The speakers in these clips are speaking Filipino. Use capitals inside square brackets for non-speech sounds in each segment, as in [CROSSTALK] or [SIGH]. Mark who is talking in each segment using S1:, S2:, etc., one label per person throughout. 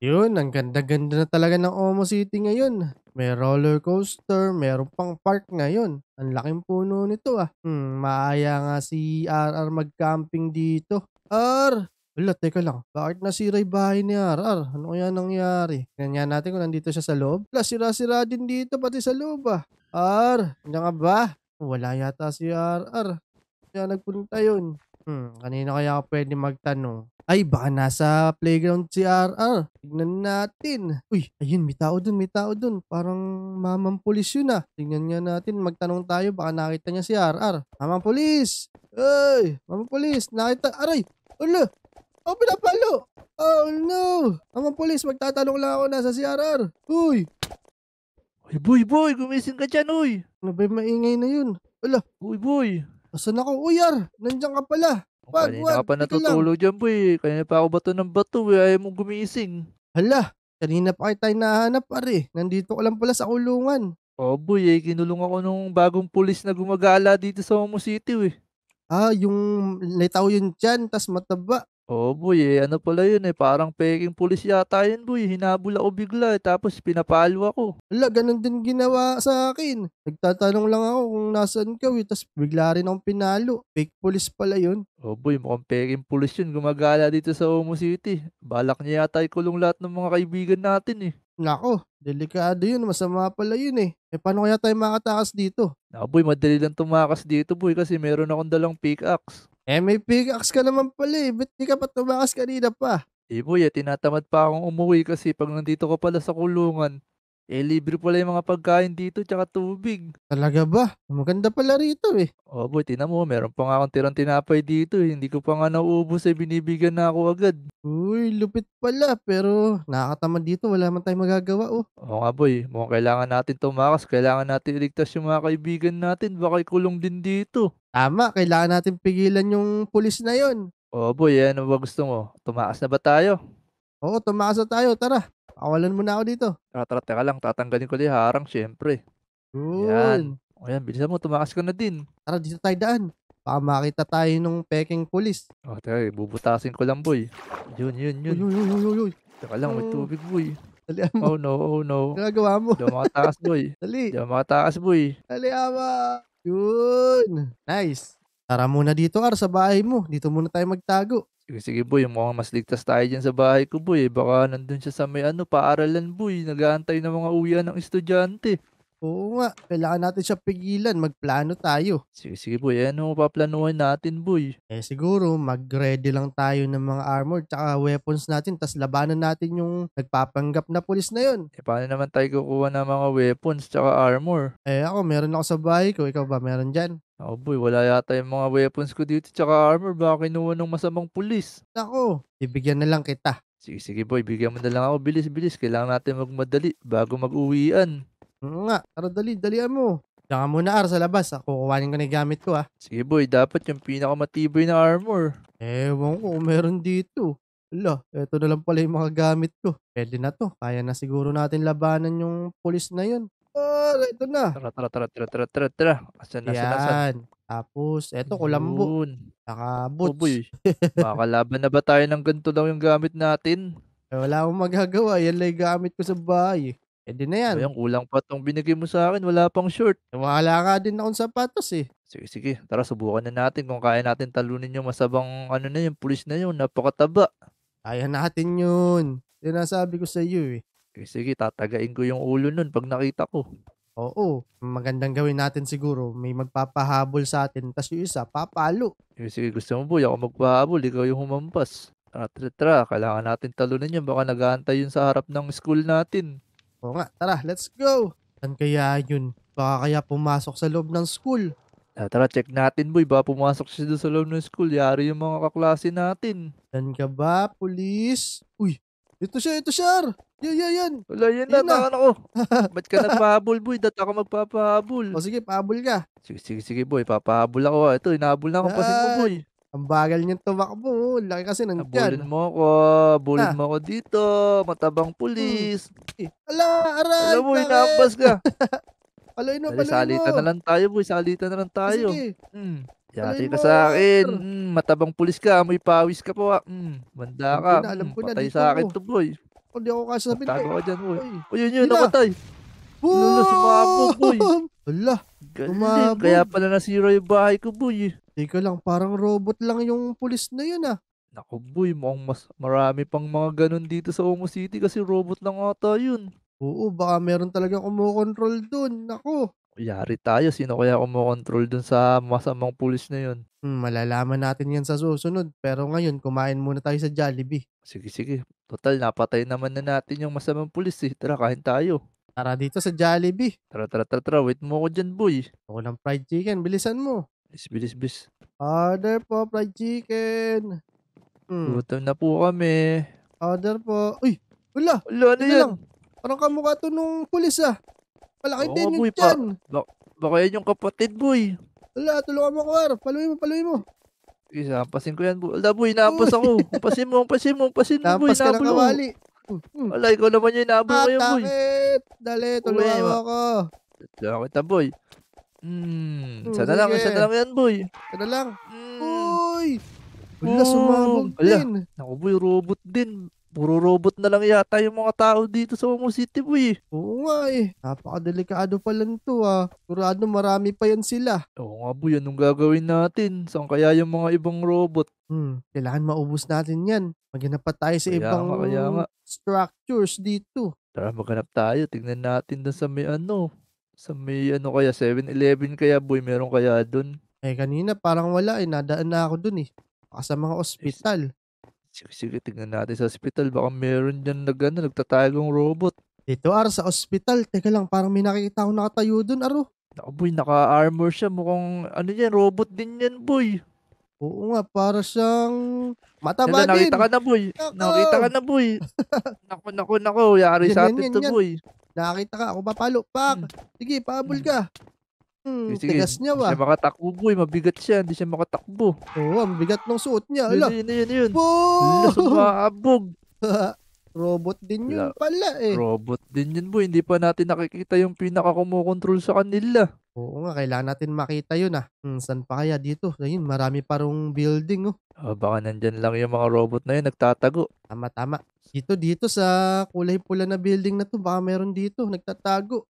S1: Yun, ang ganda-ganda na talaga ng Omo City ngayon. May roller coaster, meron pang park ngayon. Ang laking puno nito ah. Hmm, maaya nga si RR mag-camping dito. Ar! Wala, teka lang. Bakit nasira yung bahay ni RR? Ano kaya nangyari? Ganyan natin kung nandito siya sa loob. Wala, sira-sira din dito pati sa loob ah. Ar! Nandiyan nga ba? Wala yata si RR. Kaya nagpunta yun. Hmm, kanina kaya ako pwede magtanong. Ay, baka nasa playground si RR. Tignan natin. Uy, ayun, may tao dun, may tao dun. Parang mamang pulis yun ah. Tignan nga natin, magtanong tayo, baka nakita niya si RR. Mamang pulis! Ay, mamang pulis, nakita, aray! Ulo! Oh, pinapalo! Oh no! Mamang pulis, magtatanong lang ako, nasa si RR. Uy! Uy, boy, boy, gumising ka dyan, uy! Ano ba yung maingay na yun? Ala! Uy, boy! Asan ako? Uy, R! Nandiyan ka pala! Wag, Kanina wag, ka pa natutulog dyan, boy. Kanina pa ako bato ng bato, boy. Ayaw mo gumising. Hala, kanina pa kayo tayo nahanap, pare. Nandito ko lang pala sa kulungan. Oh, boy, eh. Kinulong ako nung bagong pulis na gumagala dito sa Homo City, eh. Ah, yung litaw yun dyan, tas mataba. Oh boy, eh, ano pala yun eh, parang peking pulis yata yun, boy. Eh, hinabol ako bigla eh, tapos pinapalo ako. Ala, ganun din ginawa sa akin. Nagtatanong lang ako kung nasaan ka, eh, tapos bigla rin akong pinalo. Fake pulis pala yun. Oh boy, mukhang peking pulis yun, gumagala dito sa Omo City. Balak niya yata ikulong lahat ng mga kaibigan natin eh. Nako, delikado yun. Masama pala yun eh. E paano kaya tayo makatakas dito? Nako boy, madali lang tumakas dito boy kasi meron akong dalang pickaxe. Eh, may pickaxe ka naman pala eh. Ba't di ka pa tumakas kanina pa? Eh, boy, eh, tinatamad pa akong umuwi kasi pag nandito ko pala sa kulungan, eh, libre pala yung mga pagkain dito tsaka tubig. Talaga ba? Maganda pala rito eh. Oh boy, tinan mo, meron pa nga akong tirang tinapay dito. eh. Hindi ko pa nga nauubos eh, binibigyan na ako agad. Uy, lupit pala. Pero nakakatamad dito. Wala man tayong magagawa oh. Oo nga boy, mukhang kailangan natin tumakas. Kailangan natin iligtas yung mga kaibigan natin. Baka ikulong din dito. Tama, kailangan natin pigilan yung pulis na yon. Oh boy, eh, ano ba gusto mo? Tumakas na ba tayo? Oo, tumakas na tayo. Tara, awalan mo na ako dito. Tara, tara, teka lang. Tatanggalin ko din yung harang, syempre. Yun. Yan. O yan, bilisan mo. Tumakas ka na din. Tara, dito tayo daan. Baka makita tayo ng peking pulis. O, oh, teka, bubutasin ko lang, boy. Yun, yun, yun. Uy, uy, uy, uy, uy. Teka lang, may ano? tubig, boy. Dalian mo. Oh no, oh no. Gagawa mo. Hindi makatakas, boy. [LAUGHS] Dali. Hindi makatakas, boy. Dali, ama. Yun. Nice. Tara muna dito, Ar, sa bahay mo. Dito muna tayo magtago. Sige, sige, boy. Mukhang mas ligtas tayo dyan sa bahay ko, boy. Eh, baka nandun siya sa may ano, paaralan, boy. Nagaantay ng mga uwian ng estudyante. Oo nga, kailangan natin siya pigilan, magplano tayo. Sige, sige boy, ano pa paplanuhan natin boy? Eh siguro, mag-ready lang tayo ng mga armor at weapons natin, tas labanan natin yung nagpapanggap na pulis na yun. Eh paano naman tayo kukuha ng mga weapons at armor? Eh ako, meron ako sa bahay ko, ikaw ba meron dyan? Ako boy, wala yata yung mga weapons ko dito at armor, baka kinuha ng masamang pulis. Ako, ibigyan na lang kita. Sige, sige boy, bigyan mo na lang ako. Bilis, bilis. Kailangan natin magmadali bago mag-uwian. Oo nga, tara dali, dalian mo. Diyan ka muna, Ar, sa labas. ah. Kukuhanin ko na yung gamit ko, ah. Sige boy, dapat yung pinakamatibay na armor. Ewan ko kung meron dito. Ala, eto na lang pala yung mga gamit ko. Pwede na to. Kaya na siguro natin labanan yung pulis na yun. Ah, eto na. Tara, tara, tara, tara, tara, tara, tara. Asan, asan, asan? Yan. Tapos, eto, kulambo. Yun. Saka Oh, boots. boy. Baka laban na ba tayo ng ganito lang yung gamit natin? Eh, wala akong magagawa. Yan lang gamit ko sa bahay. Eh. Eh di na yan. Ayun, kulang pa tong binigay mo sa akin. Wala pang short. Wala eh, ka din akong sapatos eh. Sige, sige. Tara, subukan na natin kung kaya natin talunin yung masabang ano na yung pulis na yun. Napakataba. Kaya natin yun. Sinasabi ko sa iyo eh. Sige, sige. Tatagain ko yung ulo nun pag nakita ko. Oo. Magandang gawin natin siguro. May magpapahabol sa atin. Tapos yung isa, papalo. Sige, sige. Gusto mo boy. Ako magpahabol. Ikaw yung humampas. Tara, tara, tara. Kailangan natin talunin yun. Baka nagaantay yun sa harap ng school natin. Oo nga, tara, let's go! Saan kaya yun? Baka kaya pumasok sa loob ng school. Ah, tara, check natin boy. Ba pumasok siya doon sa loob ng school. Yari yung mga kaklase natin. Saan ka ba, police? Uy, ito siya, ito siya! Yan, yan, yan! Wala, yan, yan na, na. ako. [LAUGHS] Ba't ka nagpahabol, boy? Dati ako magpapahabol. O sige, pahabol ka. Sige, sige, sige, boy. Papahabol ako. Ito, inahabol na ako. Pasin mo, ah. boy. Ang bagal niyang tumakbo. Oh. Laki kasi ng tiyan. Bulin mo ako. Bulin ah. mo ako dito. Matabang pulis. Hmm. Eh, ala, aray. Alam mo, inaambas ka. Paloy [LAUGHS] na, paloy mo. Salita na lang tayo, boy. Salita na lang tayo. Ah, sige. Mm. Yati ka sa akin. Mm, matabang pulis ka. Amoy pawis ka pa. Mm, banda ka. Na, alam hmm, ko mm, na, patay sa akin to, boy. Hindi ako kasasabi. Tago ka eh. dyan, boy. O, yun, yun. Nakatay. Boom! Lalo, sumabog, boy. [LAUGHS] Ala, Galing. Kaya pala nasira yung bahay ko, boy. Teka lang, parang robot lang yung pulis na yun ah. Naku boy, mukhang mas marami pang mga ganun dito sa Omo City kasi robot lang ata yun. Oo, baka meron talaga kumokontrol dun. Naku. Yari tayo, sino kaya kumokontrol dun sa masamang pulis na yun? Hmm, malalaman natin yan sa susunod. Pero ngayon, kumain muna tayo sa Jollibee. Sige, sige. Total, napatay naman na natin yung masamang pulis eh. Tara, kain tayo. Tara dito sa Jollibee. Tara, tara, tara, tara. Wait mo ako dyan, boy. Ako ng fried chicken. Bilisan mo. Bilis, bis, bilis. Order po, fried chicken. Hmm. Gutom na po kami. Order po. Uy, wala. Wala na yan. Lang. Parang kamukha to nung pulis ah. Malaki Oo, din yung boy, dyan. Pa, ba, baka yan yung kapatid, boy. Wala, tulungan mo ko, Ar. Paluin mo, paluin mo. Isa, hampasin ko yan, boy. Wala, boy, napas ako. Hampasin mo, hampasin mo, pasin mo, boy. Napas ka ng kawali. Hmm. Wala, ikaw naman yung inaabol ko yan, boy. Matakit! Dali, tulungan mo ako. Tulungan kita, boy. Mm. Sana lang, sana lang yan, boy. Sana lang. Mm. Uy! Wala, hmm. sumabog Wala. din. Naku, boy, robot din. Puro robot na lang yata yung mga tao dito sa Omo City, boy. Oo nga eh. Napakadelikado pa lang to ah. Kurado, marami pa yan sila. Oo nga, boy. Anong gagawin natin? Saan kaya yung mga ibang robot? Hmm. Kailangan maubos natin yan. Maghanap pa tayo sa kaya ibang nga, nga. structures dito. Tara, maghanap tayo. Tingnan natin na sa may ano, sa may ano kaya, 7-Eleven kaya boy, meron kaya doon? Eh, kanina parang wala eh. Nadaan na ako doon eh. Baka sa mga ospital. Sige, sige, tingnan natin sa ospital. Baka meron dyan na gano'n, nagtatagong robot. Dito, Ar, sa ospital. Teka lang, parang may nakikita ako nakatayo doon, Aro. Ako, boy, naka-armor siya. Mukhang, ano yan, robot din yan, boy. Oo nga, para siyang mataba Nala, din. Nakita ka na, boy. Nakita ka na, boy. nako, nako, nako. Yari sa atin yan, to, yan. boy. Nakakita ka, ako papalo. Pak! Hmm. Sige, paabol hmm. ka. Hmm, sige, tigas niya ba? Hindi siya makatakbo boy, eh. mabigat siya, hindi siya makatakbo. Oo, oh, ang bigat ng suot niya. Ala. Yun, yun, yun, yun. Boom! Lasubabog. [LAUGHS] Robot din yun pala eh. Robot din yun boy, hindi pa natin nakikita yung pinaka kumokontrol sa kanila. Oo nga, kailangan natin makita yun ah. Hmm, san pa kaya dito? Ayun, marami pa rong building oh. Ah, baka nandyan lang yung mga robot na yun, nagtatago. Tama, tama. Dito, dito sa kulay pula na building na to, baka meron dito, nagtatago.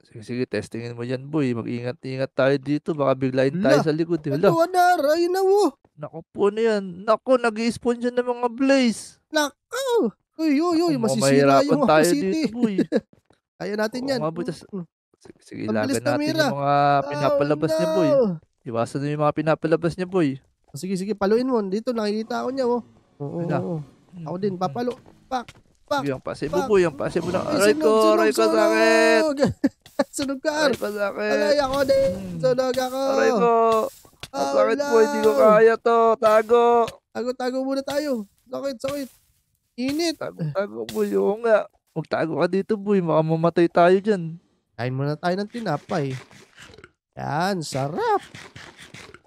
S1: Sige, sige, testingin mo yan, boy. Mag-ingat-ingat tayo dito. Baka biglain Hala. tayo sa likod. Hala. Eh. Ano, Ito, anar. Ayun na, wo. Naku po na ano yan. Naku, nag spawn siya ng mga blaze. Naku. Uy, uy, uy. Masisira yung tayo city. dito, boy. Kaya [LAUGHS] natin yan. Mabot, tas... Mm. Sige, sige natin mira. yung mga pinapalabas oh, no. niya, boy. Iwasan mo yung mga pinapalabas niya, boy. Sige, sige, paluin mo. Dito, nakikita ko niya, wo. Oh. Oo, oo, oo. Ako din, papalo. Pak! Pak! Yung pase mo po, yung pase mo Aray ko, aray ko, sakit! Sunog ka! Aray ko, sakit! Aray ako din! Mm. Sunog ako! Aray ko! Ang sakit po, hindi ko kaya to! Tago! Tago, tago muna tayo! Sakit, sakit! Init! Tago, tago po, yung nga. tago ka dito, boy. Baka mamatay tayo dyan. Kain muna tayo ng tinapay. Yan, sarap.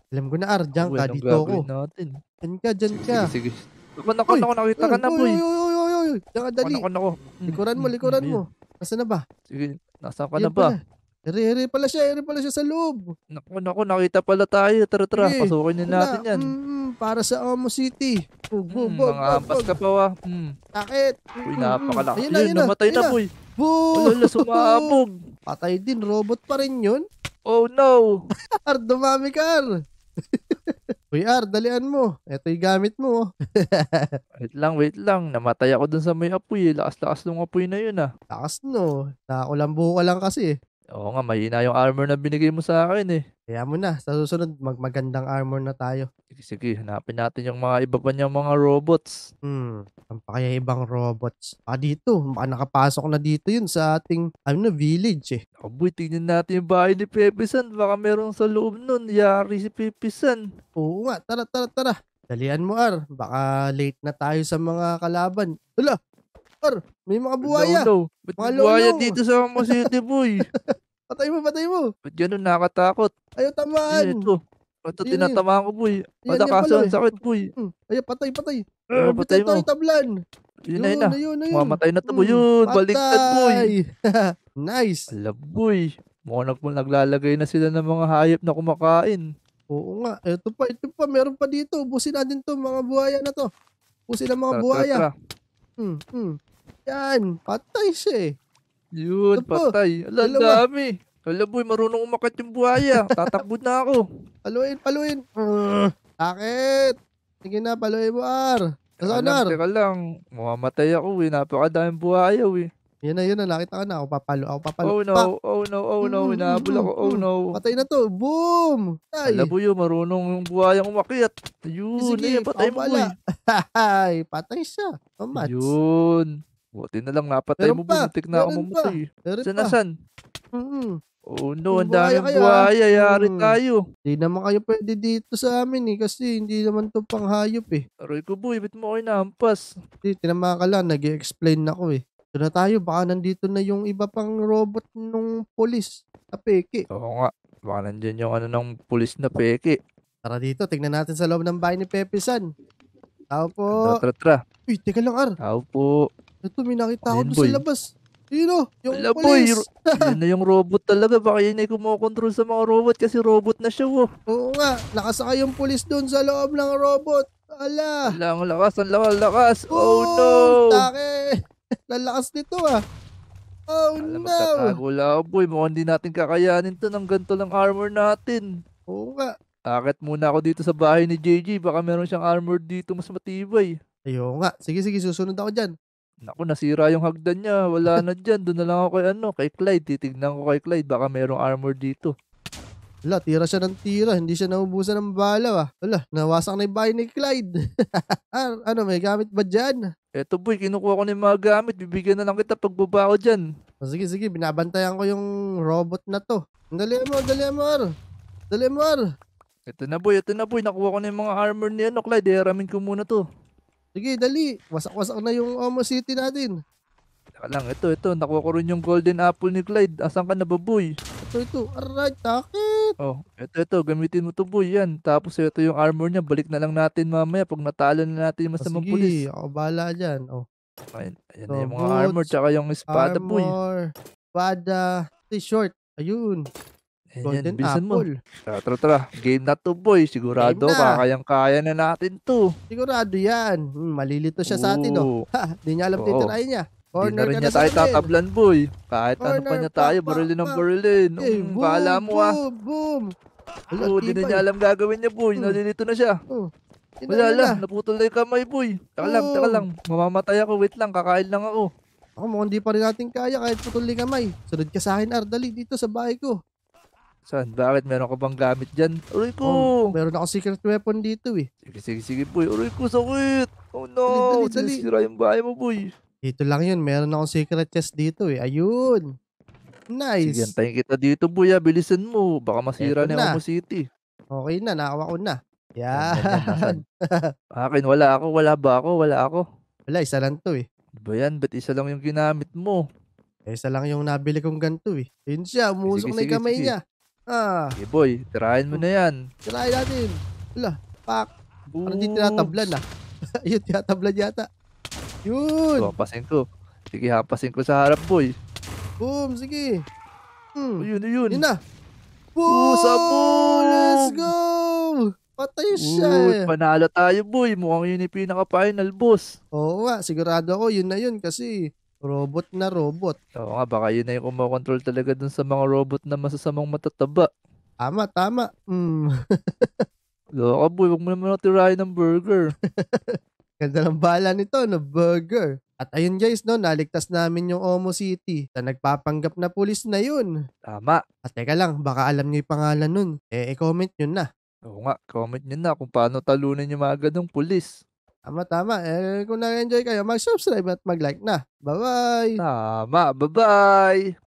S1: Alam ko na, Ar, dyan ka, dito ako. Natin. Dyan ka, dyan ka. Sige, sige. Naku, naku, naku, nakita ka na, boy. Oy, oy, oy, oy, oy. Saka dali. Naku, naku, hmm. Likuran mo, likuran mo. Nasaan na ba? Sige, nasaan ka na ba? Ere, ere pala siya, ere pala siya sa loob. Naku, naku, nakita pala tayo. Tara, tara, okay. pasukin na natin yan. Mm, para sa Omo City. Go, go, hmm, go, mm, mga ampas ka pa, wa. Mm. Sakit. Uy, napakalaki. Ayun na, ayun na. Namatay na, boy. Boo! Wala, sumabog. [LAUGHS] Patay din, robot pa rin yun. Oh, no. Car, [LAUGHS] dumami, Car. Uy, Ar, dalian mo. Ito yung gamit mo. [LAUGHS] wait lang, wait lang. Namatay ako dun sa may apoy. Eh. Lakas-lakas ng apoy na yun ah. Lakas no. Nakakulambo ka lang kasi. Eh. Oo nga, may ina yung armor na binigay mo sa akin eh. Kaya mo na, sa susunod, mag magandang armor na tayo. Sige, sige, hanapin natin yung mga iba pa niyang mga robots. Hmm, ang pa ibang robots? Ah, dito, baka nakapasok na dito yun sa ating, ano na, village eh. Aboy, tingnan natin yung bahay ni Pepe San. Baka merong sa loob nun, yari si Pepisan. Oo nga, tara, tara, tara. Dalian mo, Ar. Baka late na tayo sa mga kalaban. Hala, Or, may mga buwaya. Hello, hello. mga buwaya dito sa Mama City, boy? [LAUGHS] Patay mo, patay mo. Ba't ganun nakakatakot? Ayaw tamaan. ito. Ito, tinatamaan ko, boy. Padakaso, ang eh. sakit, boy. Hmm. Ayaw, patay, patay. Ayaw, patay, patay mo. Patay tablan. Yun, yun, na, yun, na, yun. Mamatay na to, boy. Hmm, yun, patay. baligtad, [LAUGHS] boy. nice. Alam, boy. Mukhang naglalagay na sila ng mga hayop na kumakain. Oo nga. Ito pa, ito pa. Meron pa dito. Ubusin natin to mga buhaya na to. Ubusin ang mga tara, buhaya. Tara, tara. Hmm, hmm. Yan. Patay siya eh. Yun, Ito ano patay. Ala, dalawa. dami. Ala, boy, eh, marunong umakat yung buhaya. [LAUGHS] Tatakbo na ako. Paluin, paluin. Akit. Sige na, paluin mo, R. Kasonar. Teka lang, mamamatay ako eh. Napakadaming buhaya eh. Yan na, yan na. Nakita ka na. Ako papalo. Ako papalo. Oh no, pa. oh no, oh no. Mm, Inahabol ako. Oh no. Patay na to. Boom! Ay. Alam mo yun, marunong yung buhayang umakyat. Yun, Sige, eh, patay mo eh. [LAUGHS] patay siya. Pamats. Yun. Buti na lang napatay meron mo, pa, bumuntik na ako mamatay. Saan na saan? Mm. Oh no, ang daming buhaya, yari hmm. tayo. Hindi naman kayo pwede dito sa amin eh, kasi hindi naman to panghayop eh. Aroy ko boy, ba't mo ako inahampas? Hindi, tinama ka lang, nag explain na ako eh. Ito na tayo, baka nandito na yung iba pang robot nung polis na peke. Oo nga, baka nandyan yung ano ng polis na peke. Tara dito, tignan natin sa loob ng bahay ni Pepe San. Tao po. Tara, tara, tara. Uy, teka lang, Ar. Tao po. Ito, may nakita ko doon sa labas. Yun oh, yung Wala police. Boy, [LAUGHS] yun na yung robot talaga. Baka yun ay kumokontrol sa mga robot kasi robot na siya oh. Oo nga, nakasakay yung police doon sa loob ng robot. Ala. Ala, ang lakas, ang lakas, lakas. Oh, oh no. Take. [LAUGHS] Lalakas nito ah. Oh Alam, no. Magtatago lang boy. Mukhang hindi natin kakayanin to ng ganito lang armor natin. Oo nga. Akit muna ako dito sa bahay ni JJ. Baka meron siyang armor dito mas matibay. Ayo nga. Sige, sige. Susunod ako dyan. Naku, nasira yung hagdan niya. Wala na dyan. Doon na lang ako kay, ano, kay Clyde. Titignan ko kay Clyde. Baka merong armor dito. Wala, tira siya ng tira. Hindi siya naubusan ng bala. Ah. Wala, nawasak na yung bahay ni Clyde. [LAUGHS] Ah, ano, may gamit ba dyan? Eto boy, kinukuha ko na yung mga gamit. Bibigyan na lang kita pagbaba ko dyan. Ah, sige, sige. Binabantayan ko yung robot na to. Dali mo, dali mo, Ar. Dali mo, Ar. Ito na boy, ito na boy. Nakuha ko na yung mga armor ni ano, Clyde. Hiramin ko muna to. Sige, dali. Wasak-wasak na yung Omo um, City natin. Teka lang, ito, ito. Nakuha ko rin yung golden apple ni Clyde. Asan ka na ba, boy? Ito, ito. Alright, takit. Oh, ito, ito. Gamitin mo to, boy. Yan. Tapos ito yung armor niya. Balik na lang natin mamaya pag natalo na natin yung masamang oh, pulis. Sige, ako bahala dyan. Oh. Ayan, ayan so, na oh, yung mga boots, armor tsaka yung espada, armor, boy. Armor, espada, t-shirt. Ayun. Ayan, Golden Mo. Tara, tara, tara. Game na to, boy. Sigurado, Game na. kakayang-kaya na natin to. Sigurado yan. Hmm, malilito siya Ooh. sa atin, oh. [LAUGHS] Ha, di niya alam Oo. titirahin niya. Corner Di na rin niya tayo tatablan, boy. Kahit ano Corner, ano pa niya tayo, pa, barilin ng barilin. Okay, mm, boom, mo, ah. Boom, boom. Oo, di na niya alam gagawin niya, boy. Hmm. Nalilito na siya. Oh. Wala lang, naputol na yung kamay, boy. Taka lang, taka oh. lang. Mamamatay ako, wait lang, kakain lang ako. Ako mukhang hindi pa rin natin kaya kahit putol ni kamay. Sunod ka sa akin, Ardali, dito sa bahay ko. Saan? Bakit? Meron ka bang gamit dyan? Aray ko! Oh, meron ako secret weapon dito eh. Sige, sige, sige, boy. Aray ko, sakit! Oh no! Dali, dali, dali. Sira yung bahay mo, boy. Dito lang yun. Meron akong secret chest dito eh. Ayun! Nice! Sige, antayin kita dito, boy. Ah. Bilisan mo. Baka masira Eto na yung City. Okay na. Nakawa ko na. Yan! [LAUGHS] Akin, wala ako. Wala ba ako? Wala ako. Wala, isa lang to eh. Diba yan? Ba't isa lang yung ginamit mo? Isa lang yung nabili kong ganito eh. Yun siya, umusok na yung kamay sige. niya. Ah. Hey boy, tirahin mo na yan. Tirahin natin. Wala, pak. Oops. Parang di tinatablan ah. Ayun, [LAUGHS] tinatablan yata. Yun. So, hapasin ko. Sige, hapasin ko sa harap boy. Boom, sige. Hmm. Ayun, oh, ayun. Yun na. Boom! Sabon! Let's go! Patay siya Uy, eh. Panalo tayo boy. Mukhang yun yung pinaka-final boss. Oo nga, sigurado ako yun na yun kasi Robot na robot. Oo nga, baka yun na yung kumokontrol talaga dun sa mga robot na masasamang matataba. Tama, tama. Mm. Loko, [LAUGHS] boy. Huwag mo naman natirahin ng burger. [LAUGHS] Ganda ng bala nito, no? Burger. At ayun guys, no, naligtas namin yung Omo City na nagpapanggap na pulis na yun. Tama. At teka lang, baka alam niyo yung pangalan nun. Eh, e-comment nyo na. Oo nga, comment nyo na kung paano talunan yung mga ganong pulis. Tama, tama. Eh, kung na-enjoy kayo, mag-subscribe at mag-like na. Bye-bye! Tama, bye-bye!